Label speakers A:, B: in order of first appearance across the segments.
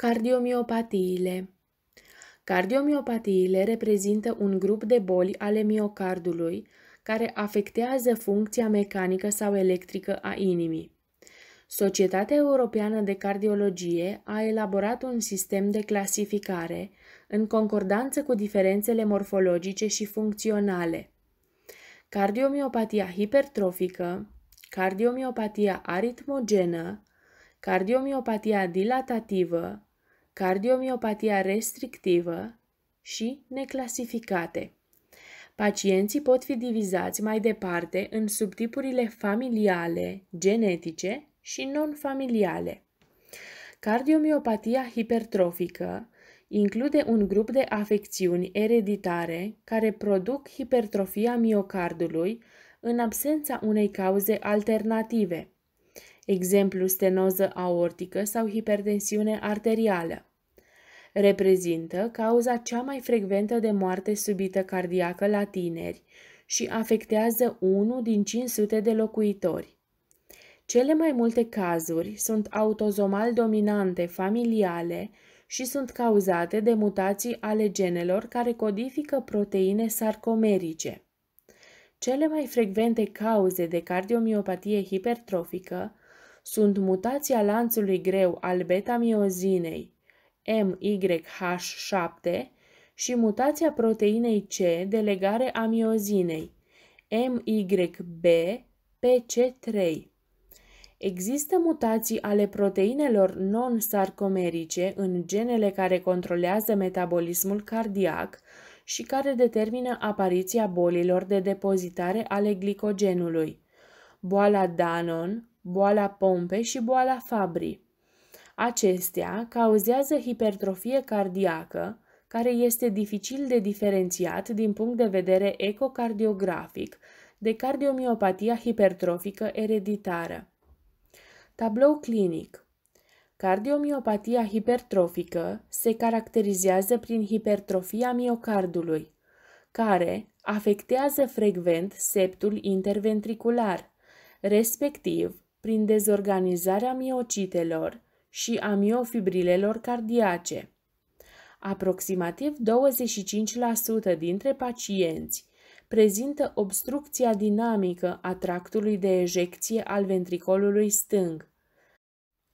A: Cardiomiopatiile Cardiomiopatiile reprezintă un grup de boli ale miocardului care afectează funcția mecanică sau electrică a inimii. Societatea Europeană de Cardiologie a elaborat un sistem de clasificare în concordanță cu diferențele morfologice și funcționale. Cardiomiopatia hipertrofică, cardiomiopatia aritmogenă, cardiomiopatia dilatativă, cardiomiopatia restrictivă și neclasificate. Pacienții pot fi divizați mai departe în subtipurile familiale, genetice și non-familiale. Cardiomiopatia hipertrofică include un grup de afecțiuni ereditare care produc hipertrofia miocardului în absența unei cauze alternative, exemplu stenoză aortică sau hipertensiune arterială. Reprezintă cauza cea mai frecventă de moarte subită cardiacă la tineri și afectează 1 din 500 de locuitori. Cele mai multe cazuri sunt autozomal dominante familiale și sunt cauzate de mutații ale genelor care codifică proteine sarcomerice. Cele mai frecvente cauze de cardiomiopatie hipertrofică sunt mutația lanțului greu al beta-miozinei, MYH7 și mutația proteinei C de legare a miozinei MYB PC3. Există mutații ale proteinelor non-sarcomerice în genele care controlează metabolismul cardiac și care determină apariția bolilor de depozitare ale glicogenului, boala Danon, boala Pompe și boala Fabry. Acestea cauzează hipertrofie cardiacă, care este dificil de diferențiat din punct de vedere ecocardiografic de cardiomiopatia hipertrofică ereditară. Tablou clinic Cardiomiopatia hipertrofică se caracterizează prin hipertrofia miocardului, care afectează frecvent septul interventricular, respectiv prin dezorganizarea miocitelor, și a miofibrilelor cardiace. Aproximativ 25% dintre pacienți prezintă obstrucția dinamică a tractului de ejecție al ventricolului stâng.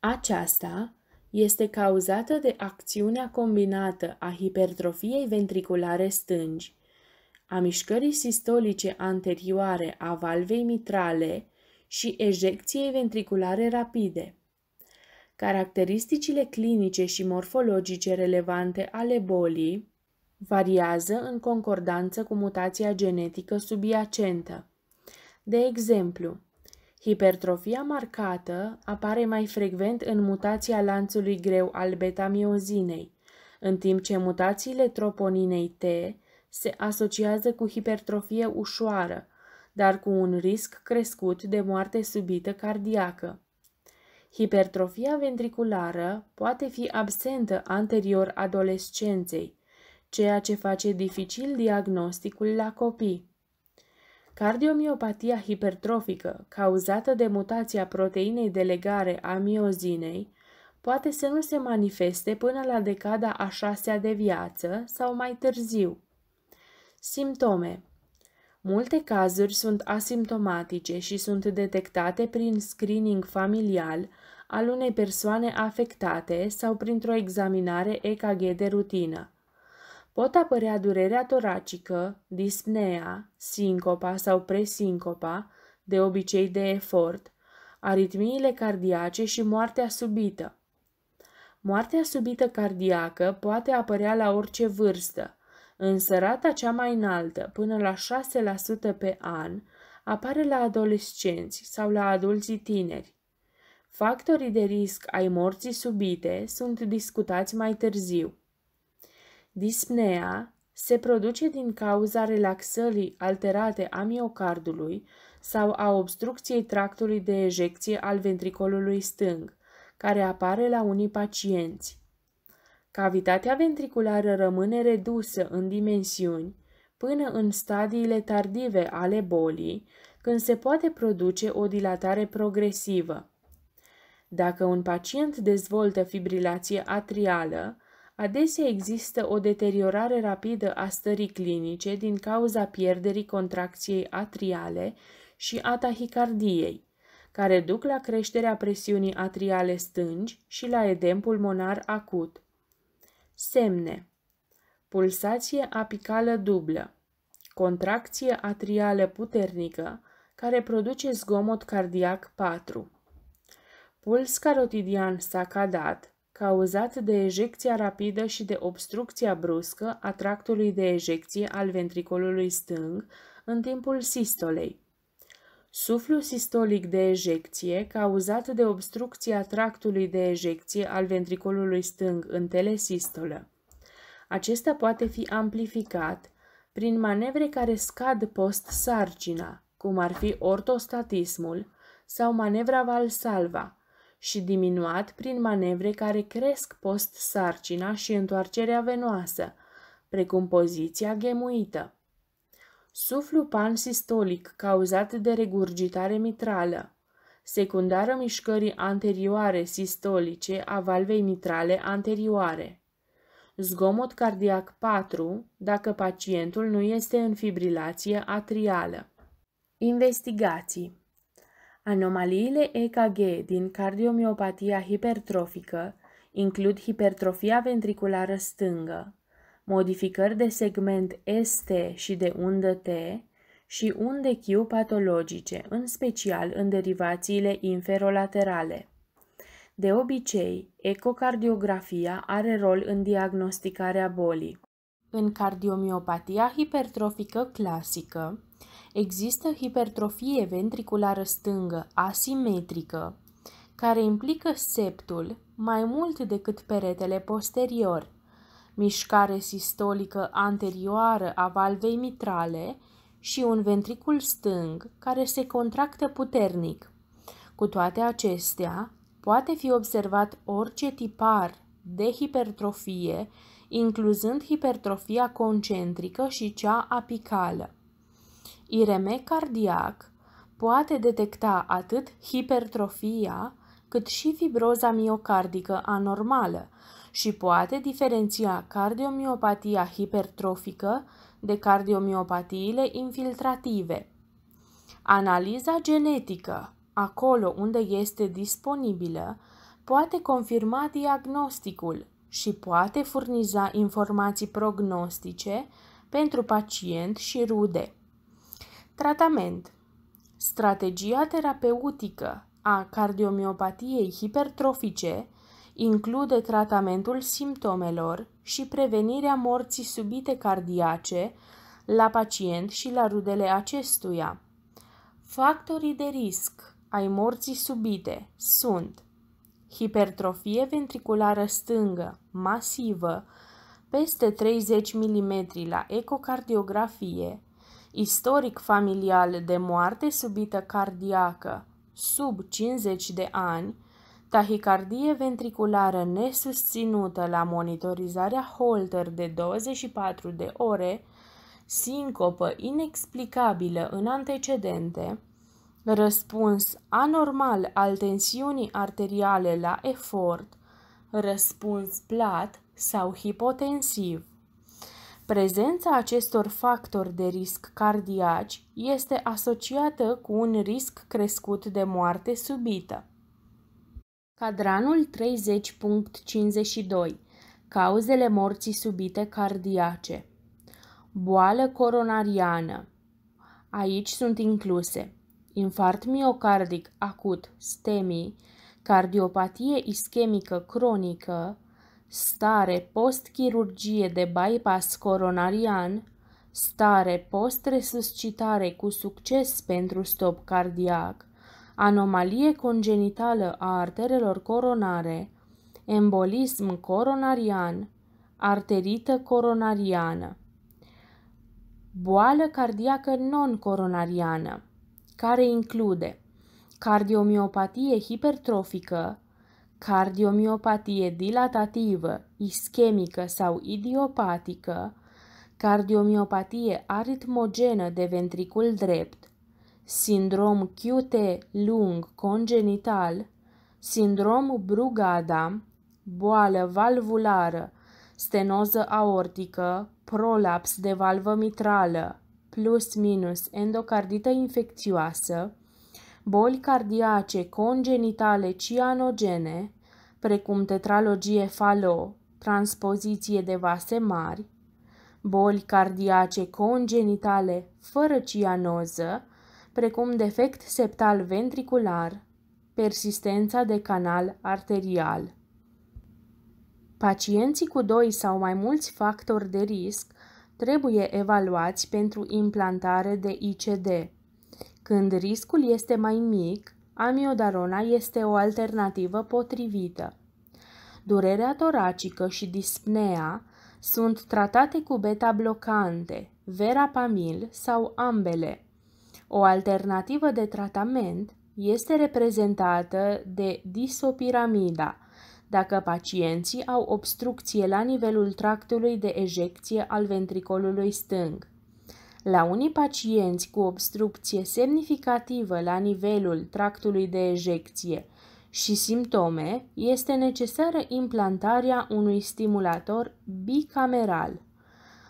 A: Aceasta este cauzată de acțiunea combinată a hipertrofiei ventriculare stângi, a mișcării sistolice anterioare a valvei mitrale și ejecției ventriculare rapide. Caracteristicile clinice și morfologice relevante ale bolii variază în concordanță cu mutația genetică subiacentă. De exemplu, hipertrofia marcată apare mai frecvent în mutația lanțului greu al beta în timp ce mutațiile troponinei T se asociază cu hipertrofie ușoară, dar cu un risc crescut de moarte subită cardiacă. Hipertrofia ventriculară poate fi absentă anterior adolescenței, ceea ce face dificil diagnosticul la copii. Cardiomiopatia hipertrofică, cauzată de mutația proteinei de legare a miozinei, poate să nu se manifeste până la decada a șasea de viață sau mai târziu. Simptome Multe cazuri sunt asimptomatice și sunt detectate prin screening familial al unei persoane afectate sau printr-o examinare EKG de rutină. Pot apărea durerea toracică, dispnea, sincopa sau presincopa, de obicei de efort, aritmiile cardiace și moartea subită. Moartea subită cardiacă poate apărea la orice vârstă, Însă rata cea mai înaltă, până la 6% pe an, apare la adolescenți sau la adulții tineri. Factorii de risc ai morții subite sunt discutați mai târziu. Dispnea se produce din cauza relaxării alterate a miocardului sau a obstrucției tractului de ejecție al ventricolului stâng, care apare la unii pacienți. Cavitatea ventriculară rămâne redusă în dimensiuni până în stadiile tardive ale bolii, când se poate produce o dilatare progresivă. Dacă un pacient dezvoltă fibrilație atrială, adesea există o deteriorare rapidă a stării clinice din cauza pierderii contracției atriale și a tahicardiei, care duc la creșterea presiunii atriale stângi și la edem pulmonar acut. Semne. Pulsație apicală dublă. Contracție atrială puternică, care produce zgomot cardiac 4. Puls carotidian sacadat, cauzat de ejecția rapidă și de obstrucția bruscă a tractului de ejecție al ventricolului stâng în timpul sistolei. Suflu sistolic de ejecție, cauzat de obstrucția tractului de ejecție al ventricolului stâng în telesistolă. Acesta poate fi amplificat prin manevre care scad post-sarcina, cum ar fi ortostatismul sau manevra valsalva, și diminuat prin manevre care cresc post-sarcina și întoarcerea venoasă, precum poziția gemuită. Suflu pansistolic cauzat de regurgitare mitrală, secundară mișcării anterioare sistolice a valvei mitrale anterioare. Zgomot cardiac 4 dacă pacientul nu este în fibrilație atrială. Investigații Anomaliile EKG din cardiomiopatia hipertrofică includ hipertrofia ventriculară stângă, modificări de segment ST și de undă T și unde Q patologice, în special în derivațiile inferolaterale. De obicei, ecocardiografia are rol în diagnosticarea bolii. În cardiomiopatia hipertrofică clasică, există hipertrofie ventriculară stângă asimetrică, care implică septul mai mult decât peretele posterior, mișcare sistolică anterioară a valvei mitrale și un ventricul stâng care se contractă puternic. Cu toate acestea, poate fi observat orice tipar de hipertrofie, incluzând hipertrofia concentrică și cea apicală. IRM cardiac poate detecta atât hipertrofia, cât și fibroza miocardică anormală, și poate diferenția cardiomiopatia hipertrofică de cardiomiopatiile infiltrative. Analiza genetică, acolo unde este disponibilă, poate confirma diagnosticul și poate furniza informații prognostice pentru pacient și rude. Tratament Strategia terapeutică a cardiomiopatiei hipertrofice include tratamentul simptomelor și prevenirea morții subite cardiace la pacient și la rudele acestuia. Factorii de risc ai morții subite sunt hipertrofie ventriculară stângă masivă peste 30 mm la ecocardiografie, istoric familial de moarte subită cardiacă sub 50 de ani, Tahicardie ventriculară nesusținută la monitorizarea Holter de 24 de ore, sincopă inexplicabilă în antecedente, răspuns anormal al tensiunii arteriale la efort, răspuns plat sau hipotensiv. Prezența acestor factori de risc cardiaci este asociată cu un risc crescut de moarte subită. Cadranul 30.52. Cauzele morții subite cardiace. Boală coronariană. Aici sunt incluse infarct miocardic acut, STEMI, cardiopatie ischemică cronică, stare post-chirurgie de bypass coronarian, stare post-resuscitare cu succes pentru stop cardiac, anomalie congenitală a arterelor coronare, embolism coronarian, arterită coronariană, boală cardiacă non-coronariană, care include cardiomiopatie hipertrofică, cardiomiopatie dilatativă, ischemică sau idiopatică, cardiomiopatie aritmogenă de ventricul drept, sindrom QT lung congenital, sindrom Brugada, boală valvulară, stenoză aortică, prolaps de valvă mitrală, plus minus endocardită infecțioasă, boli cardiace congenitale cianogene, precum tetralogie falo, transpoziție de vase mari, boli cardiace congenitale fără cianoză, precum defect septal ventricular, persistența de canal arterial. Pacienții cu doi sau mai mulți factori de risc trebuie evaluați pentru implantare de ICD. Când riscul este mai mic, amiodarona este o alternativă potrivită. Durerea toracică și dispnea sunt tratate cu beta-blocante, verapamil sau ambele. O alternativă de tratament este reprezentată de disopiramida, dacă pacienții au obstrucție la nivelul tractului de ejecție al ventricolului stâng. La unii pacienți cu obstrucție semnificativă la nivelul tractului de ejecție și simptome, este necesară implantarea unui stimulator bicameral.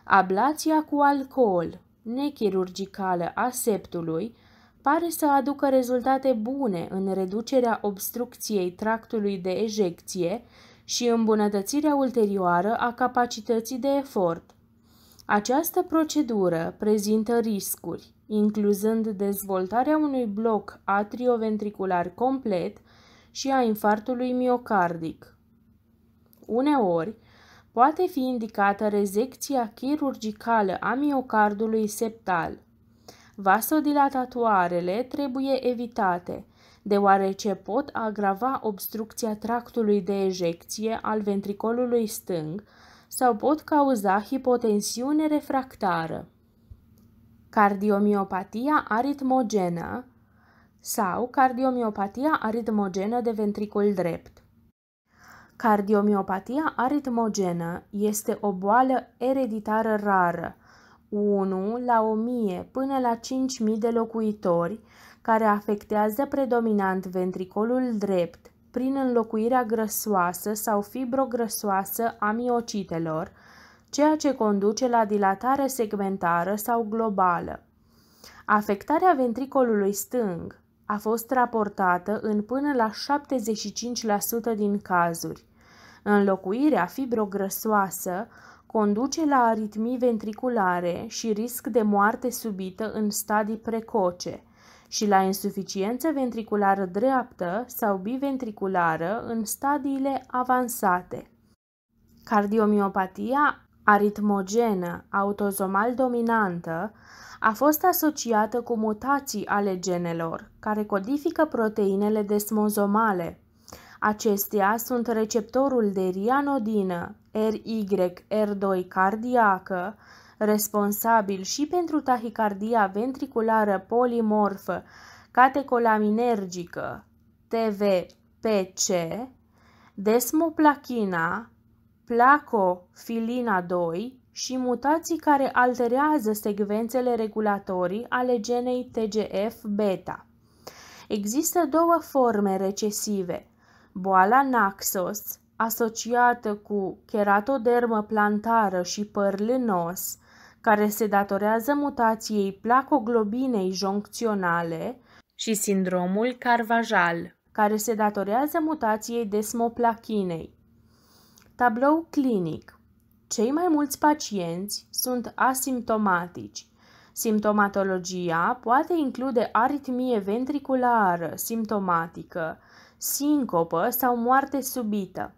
A: Ablația cu alcool nechirurgicală a septului pare să aducă rezultate bune în reducerea obstrucției tractului de ejecție și îmbunătățirea ulterioară a capacității de efort. Această procedură prezintă riscuri, incluzând dezvoltarea unui bloc atrioventricular complet și a infartului miocardic. Uneori, poate fi indicată rezecția chirurgicală a miocardului septal. Vasodilatatoarele trebuie evitate, deoarece pot agrava obstrucția tractului de ejecție al ventricolului stâng sau pot cauza hipotensiune refractară. Cardiomiopatia aritmogenă sau cardiomiopatia aritmogenă de ventricul drept. Cardiomiopatia aritmogenă este o boală ereditară rară, 1 la 1000 până la 5000 de locuitori, care afectează predominant ventricolul drept prin înlocuirea grăsoasă sau fibrogrăsoasă a miocitelor, ceea ce conduce la dilatare segmentară sau globală. Afectarea ventricolului stâng a fost raportată în până la 75% din cazuri, Înlocuirea fibrogrăsoasă conduce la aritmii ventriculare și risc de moarte subită în stadii precoce și la insuficiență ventriculară dreaptă sau biventriculară în stadiile avansate. Cardiomiopatia aritmogenă, autozomal dominantă, a fost asociată cu mutații ale genelor, care codifică proteinele desmozomale, Acestea sunt receptorul de rianodină, RYR2 cardiacă, responsabil și pentru tahicardia ventriculară polimorfă, catecolaminergică, TVPC, desmoplachina, placofilina 2 și mutații care alterează secvențele regulatorii ale genei TGF-beta. Există două forme recesive, Boala Naxos, asociată cu keratodermă plantară și părlinos, care se datorează mutației placoglobinei joncționale, și sindromul Carvajal, care se datorează mutației desmoplachinei. Tablou clinic Cei mai mulți pacienți sunt asimptomatici. Simptomatologia poate include aritmie ventriculară simptomatică, sincopă sau moarte subită.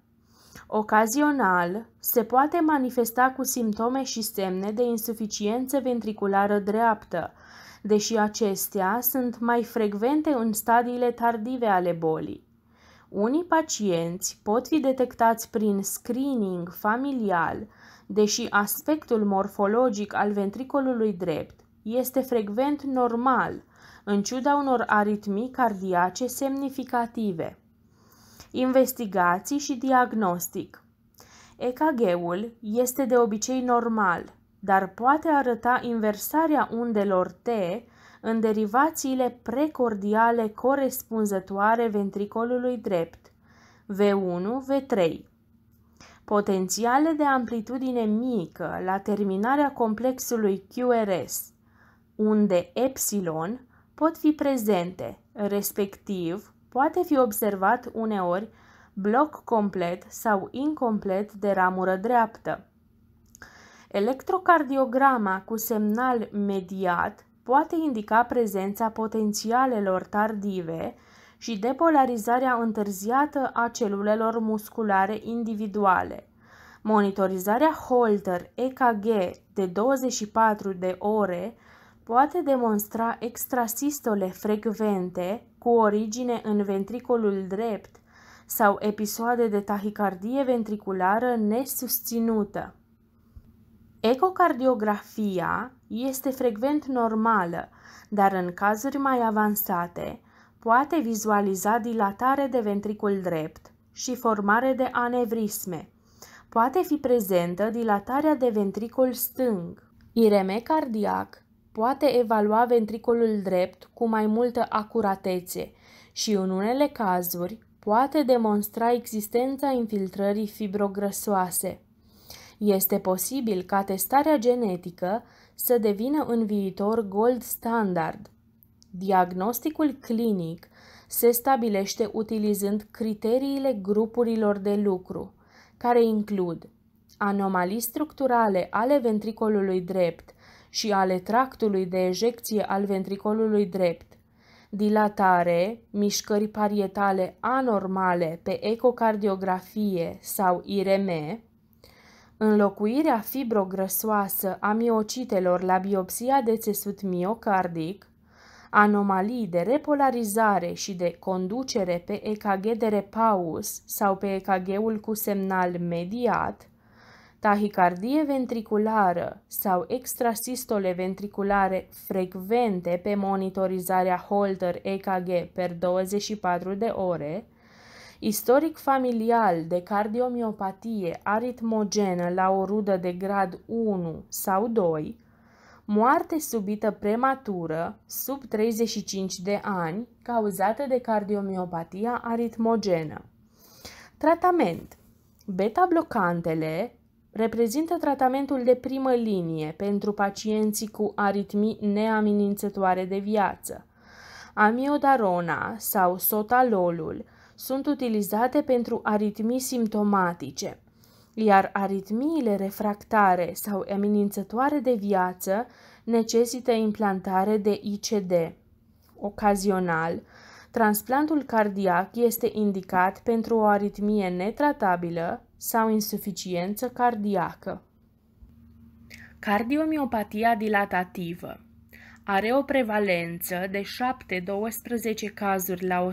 A: Ocazional, se poate manifesta cu simptome și semne de insuficiență ventriculară dreaptă, deși acestea sunt mai frecvente în stadiile tardive ale bolii. Unii pacienți pot fi detectați prin screening familial, deși aspectul morfologic al ventricolului drept este frecvent normal, în ciuda unor aritmii cardiace semnificative. Investigații și diagnostic EKG-ul este de obicei normal, dar poate arăta inversarea undelor T în derivațiile precordiale corespunzătoare ventricolului drept, V1, V3. Potențiale de amplitudine mică la terminarea complexului QRS, unde epsilon pot fi prezente, respectiv poate fi observat uneori bloc complet sau incomplet de ramură dreaptă. Electrocardiograma cu semnal mediat poate indica prezența potențialelor tardive și depolarizarea întârziată a celulelor musculare individuale. Monitorizarea Holter EKG de 24 de ore poate demonstra extrasistole frecvente cu origine în ventricolul drept sau episoade de tahicardie ventriculară nesusținută. Ecocardiografia este frecvent normală, dar în cazuri mai avansate poate vizualiza dilatare de ventricul drept și formare de anevrisme. Poate fi prezentă dilatarea de ventricul stâng. Ireme cardiac poate evalua ventricolul drept cu mai multă acuratețe și, în unele cazuri, poate demonstra existența infiltrării fibrograsoase. Este posibil ca testarea genetică să devină în viitor gold standard. Diagnosticul clinic se stabilește utilizând criteriile grupurilor de lucru, care includ anomalii structurale ale ventricolului drept, și ale tractului de ejecție al ventricolului drept, dilatare, mișcări parietale anormale pe ecocardiografie sau IRM, înlocuirea fibrogrăsoasă a miocitelor la biopsia de țesut miocardic, anomalii de repolarizare și de conducere pe EKG de repaus sau pe EKG-ul cu semnal mediat, tahicardie ventriculară sau extrasistole ventriculare frecvente pe monitorizarea Holter EKG per 24 de ore, istoric familial de cardiomiopatie aritmogenă la o rudă de grad 1 sau 2, moarte subită prematură sub 35 de ani cauzată de cardiomiopatia aritmogenă. Tratament Beta-blocantele reprezintă tratamentul de primă linie pentru pacienții cu aritmii neamenințătoare de viață. Amiodarona sau sotalolul sunt utilizate pentru aritmii simptomatice, iar aritmiile refractare sau amenințătoare de viață necesită implantare de ICD. Ocazional, transplantul cardiac este indicat pentru o aritmie netratabilă sau insuficiență cardiacă. Cardiomiopatia dilatativă are o prevalență de 7-12 cazuri la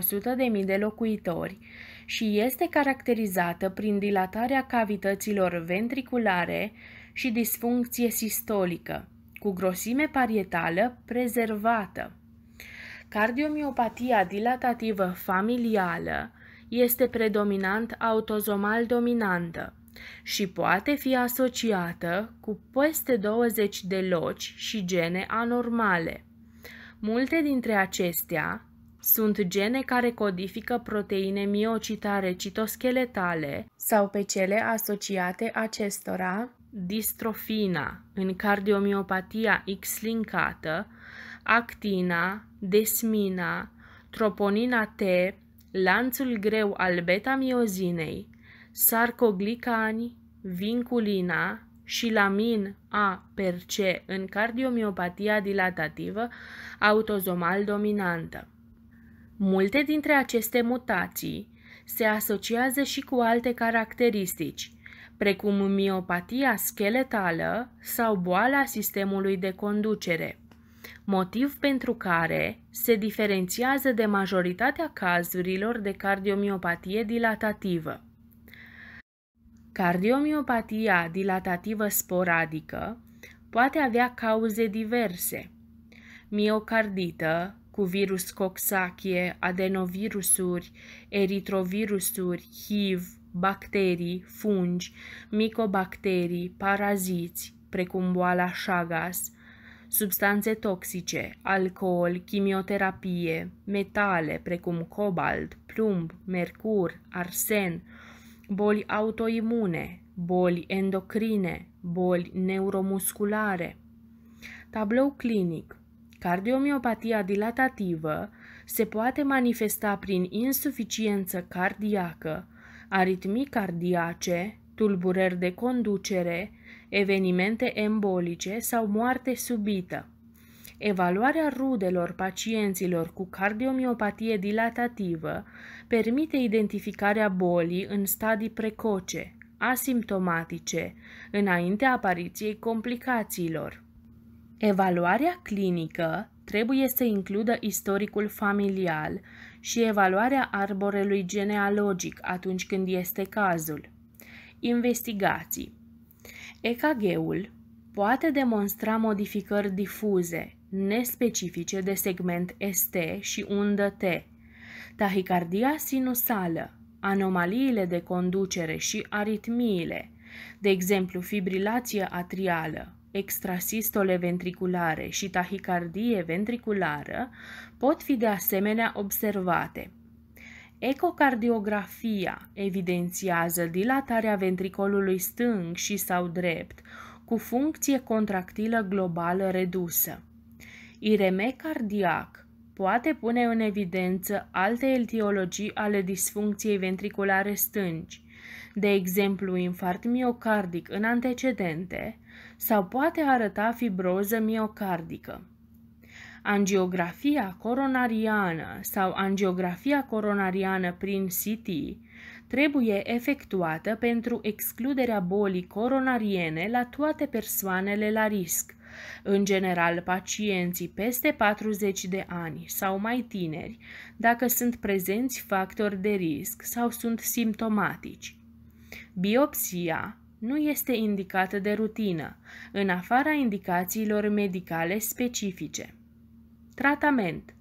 A: 100.000 de locuitori și este caracterizată prin dilatarea cavităților ventriculare și disfuncție sistolică, cu grosime parietală prezervată. Cardiomiopatia dilatativă familială este predominant autozomal dominantă și poate fi asociată cu peste 20 de loci și gene anormale. Multe dintre acestea sunt gene care codifică proteine miocitare citoscheletale sau pe cele asociate acestora, distrofina în cardiomiopatia X-linkată, actina, desmina, troponina T lanțul greu al beta-miozinei, sarcoglicani, vinculina și lamin A per C în cardiomiopatia dilatativă autozomal dominantă. Multe dintre aceste mutații se asociază și cu alte caracteristici, precum miopatia scheletală sau boala sistemului de conducere motiv pentru care se diferențiază de majoritatea cazurilor de cardiomiopatie dilatativă. Cardiomiopatia dilatativă sporadică poate avea cauze diverse. Miocardită, cu virus coxachie, adenovirusuri, eritrovirusuri, HIV, bacterii, fungi, micobacterii, paraziți, precum boala Chagas, substanțe toxice, alcool, chimioterapie, metale precum cobalt, plumb, mercur, arsen, boli autoimune, boli endocrine, boli neuromusculare. Tablou clinic Cardiomiopatia dilatativă se poate manifesta prin insuficiență cardiacă, aritmii cardiace, tulburări de conducere, evenimente embolice sau moarte subită. Evaluarea rudelor pacienților cu cardiomiopatie dilatativă permite identificarea bolii în stadii precoce, asimptomatice, înaintea apariției complicațiilor. Evaluarea clinică trebuie să includă istoricul familial și evaluarea arborelui genealogic atunci când este cazul. Investigații EKG-ul poate demonstra modificări difuze, nespecifice de segment ST și undă T, tahicardia sinusală, anomaliile de conducere și aritmiile, de exemplu fibrilație atrială, extrasistole ventriculare și tahicardie ventriculară pot fi de asemenea observate – Ecocardiografia evidențiază dilatarea ventricolului stâng și sau drept, cu funcție contractilă globală redusă. IRM cardiac poate pune în evidență alte etiologii ale disfuncției ventriculare stângi, de exemplu infarct miocardic în antecedente, sau poate arăta fibroză miocardică angiografia coronariană sau angiografia coronariană prin CT trebuie efectuată pentru excluderea bolii coronariene la toate persoanele la risc, în general pacienții peste 40 de ani sau mai tineri, dacă sunt prezenți factori de risc sau sunt simptomatici. Biopsia nu este indicată de rutină, în afara indicațiilor medicale specifice. Tratament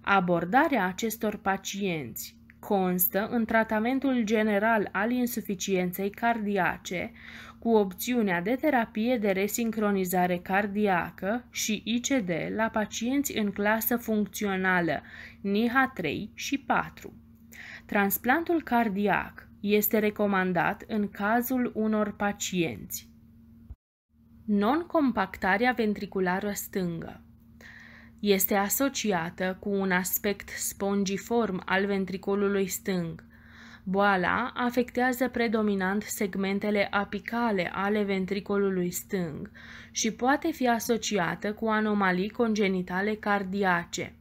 A: Abordarea acestor pacienți constă în tratamentul general al insuficienței cardiace, cu opțiunea de terapie de resincronizare cardiacă și ICD la pacienți în clasă funcțională NIHA 3 și 4. Transplantul cardiac este recomandat în cazul unor pacienți. Non-compactarea ventriculară stângă este asociată cu un aspect spongiform al ventricolului stâng. Boala afectează predominant segmentele apicale ale ventricolului stâng și poate fi asociată cu anomalii congenitale cardiace.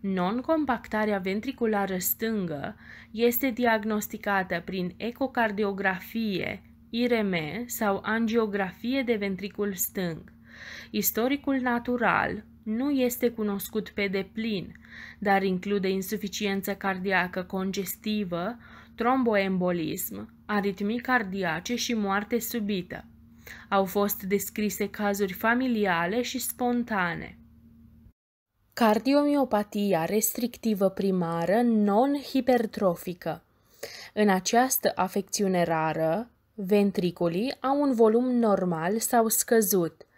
A: Non-compactarea ventriculară stângă este diagnosticată prin ecocardiografie, IRM sau angiografie de ventricul stâng. Istoricul natural, nu este cunoscut pe deplin, dar include insuficiență cardiacă congestivă, tromboembolism, aritmii cardiace și moarte subită. Au fost descrise cazuri familiale și spontane. Cardiomiopatia restrictivă primară non-hipertrofică. În această afecțiune rară, ventriculii au un volum normal sau scăzut –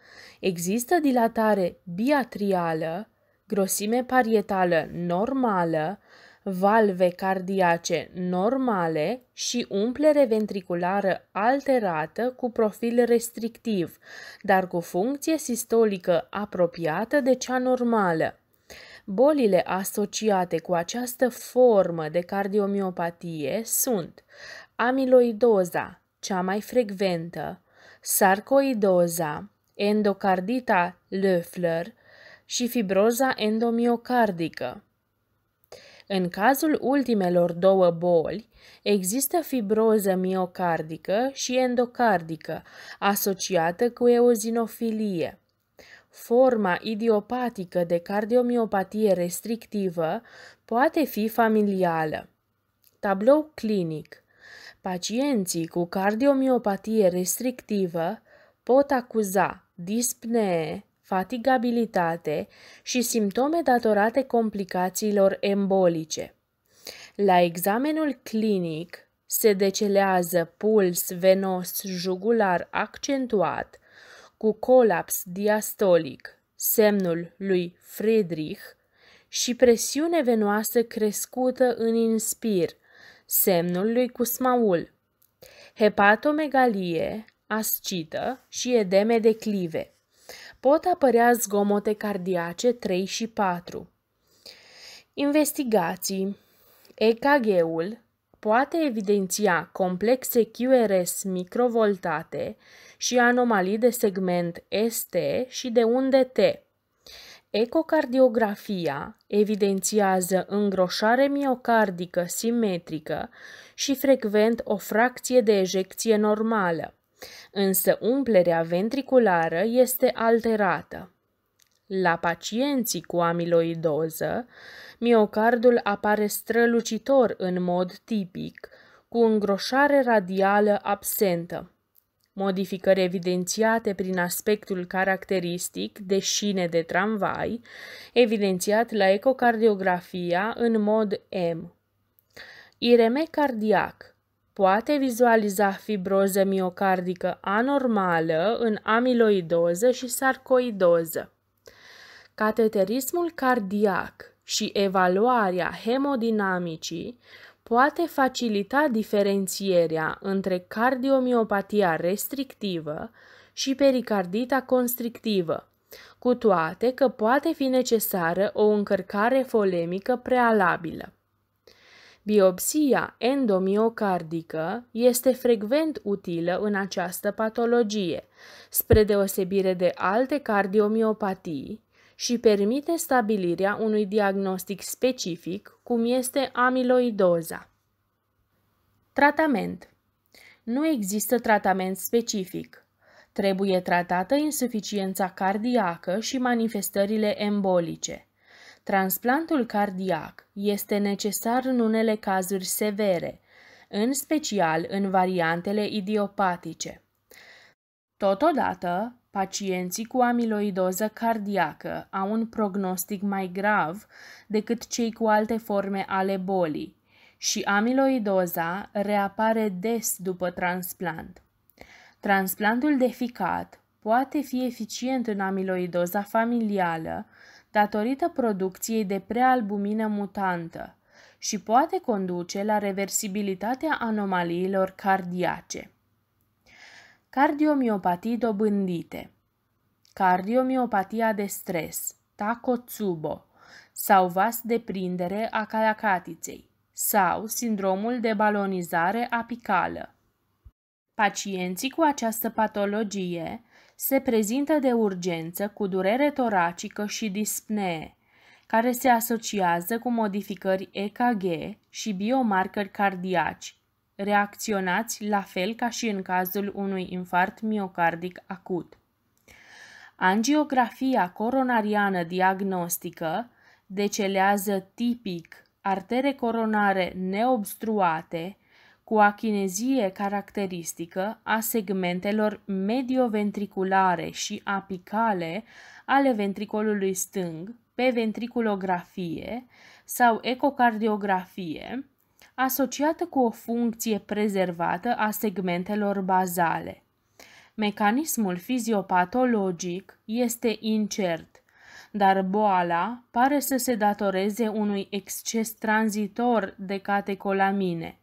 A: Există dilatare biatrială, grosime parietală normală, valve cardiace normale și umplere ventriculară alterată cu profil restrictiv, dar cu funcție sistolică apropiată de cea normală. Bolile asociate cu această formă de cardiomiopatie sunt amiloidoza, cea mai frecventă, sarcoidoza, endocardita Loeffler și fibroza endomiocardică. În cazul ultimelor două boli, există fibroză miocardică și endocardică, asociată cu eozinofilie. Forma idiopatică de cardiomiopatie restrictivă poate fi familială. Tablou clinic Pacienții cu cardiomiopatie restrictivă pot acuza dispnee, fatigabilitate și simptome datorate complicațiilor embolice. La examenul clinic se decelează puls venos jugular accentuat cu colaps diastolic, semnul lui Friedrich, și presiune venoasă crescută în inspir, semnul lui Cusmaul. Hepatomegalie, ascită și edeme de clive. Pot apărea zgomote cardiace 3 și 4. Investigații EKG-ul poate evidenția complexe QRS microvoltate și anomalii de segment ST și de unde T. Ecocardiografia evidențiază îngroșare miocardică simetrică și frecvent o fracție de ejecție normală însă umplerea ventriculară este alterată. La pacienții cu amiloidoză, miocardul apare strălucitor în mod tipic, cu îngroșare radială absentă. Modificări evidențiate prin aspectul caracteristic de șine de tramvai, evidențiat la ecocardiografia în mod M. IRM cardiac – poate vizualiza fibroză miocardică anormală în amiloidoză și sarcoidoză. Cateterismul cardiac și evaluarea hemodinamicii poate facilita diferențierea între cardiomiopatia restrictivă și pericardita constrictivă, cu toate că poate fi necesară o încărcare folemică prealabilă. Biopsia endomiocardică este frecvent utilă în această patologie, spre deosebire de alte cardiomiopatii, și permite stabilirea unui diagnostic specific, cum este amiloidoza. Tratament Nu există tratament specific. Trebuie tratată insuficiența cardiacă și manifestările embolice. Transplantul cardiac este necesar în unele cazuri severe, în special în variantele idiopatice. Totodată, pacienții cu amiloidoză cardiacă au un prognostic mai grav decât cei cu alte forme ale bolii și amiloidoza reapare des după transplant. Transplantul de ficat poate fi eficient în amiloidoza familială datorită producției de prealbumină mutantă și poate conduce la reversibilitatea anomaliilor cardiace. Cardiomiopatii dobândite Cardiomiopatia de stres, Takotsubo, sau vas deprindere a calacatiței, sau sindromul de balonizare apicală. Pacienții cu această patologie se prezintă de urgență cu durere toracică și dispnee, care se asociază cu modificări EKG și biomarcări cardiaci, reacționați la fel ca și în cazul unui infarct miocardic acut. Angiografia coronariană diagnostică decelează tipic artere coronare neobstruate cu achinezie caracteristică a segmentelor medioventriculare și apicale ale ventricolului stâng pe ventriculografie sau ecocardiografie, asociată cu o funcție prezervată a segmentelor bazale. Mecanismul fiziopatologic este incert, dar boala pare să se datoreze unui exces tranzitor de catecolamine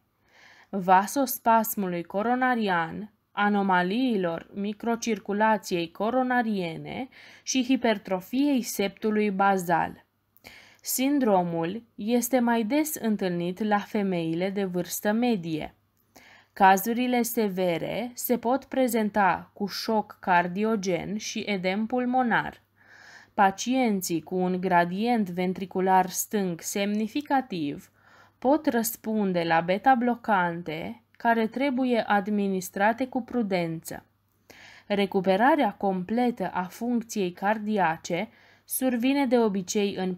A: vasospasmului coronarian, anomaliilor microcirculației coronariene și hipertrofiei septului bazal. Sindromul este mai des întâlnit la femeile de vârstă medie. Cazurile severe se pot prezenta cu șoc cardiogen și edem pulmonar. Pacienții cu un gradient ventricular stâng semnificativ pot răspunde la beta-blocante care trebuie administrate cu prudență. Recuperarea completă a funcției cardiace survine de obicei în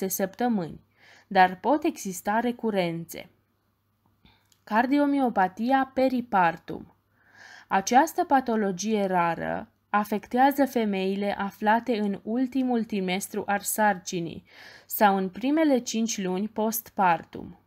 A: 4-6 săptămâni, dar pot exista recurențe. Cardiomiopatia peripartum Această patologie rară afectează femeile aflate în ultimul trimestru al sarcinii sau în primele cinci luni postpartum.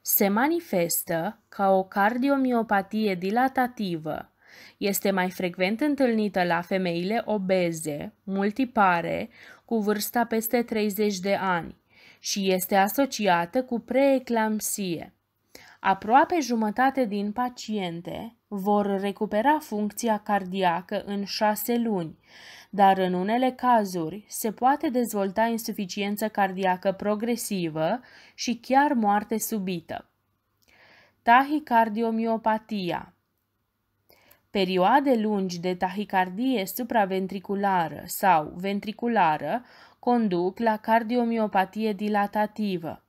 A: Se manifestă ca o cardiomiopatie dilatativă. Este mai frecvent întâlnită la femeile obeze, multipare, cu vârsta peste 30 de ani și este asociată cu preeclampsie. Aproape jumătate din paciente vor recupera funcția cardiacă în șase luni, dar în unele cazuri se poate dezvolta insuficiență cardiacă progresivă și chiar moarte subită. Tahicardiomiopatia Perioade lungi de tahicardie supraventriculară sau ventriculară conduc la cardiomiopatie dilatativă.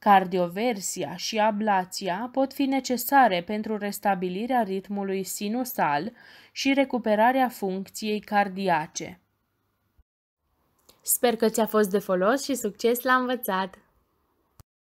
A: Cardioversia și ablația pot fi necesare pentru restabilirea ritmului sinusal și recuperarea funcției cardiace. Sper că ți-a fost de folos și succes la învățat!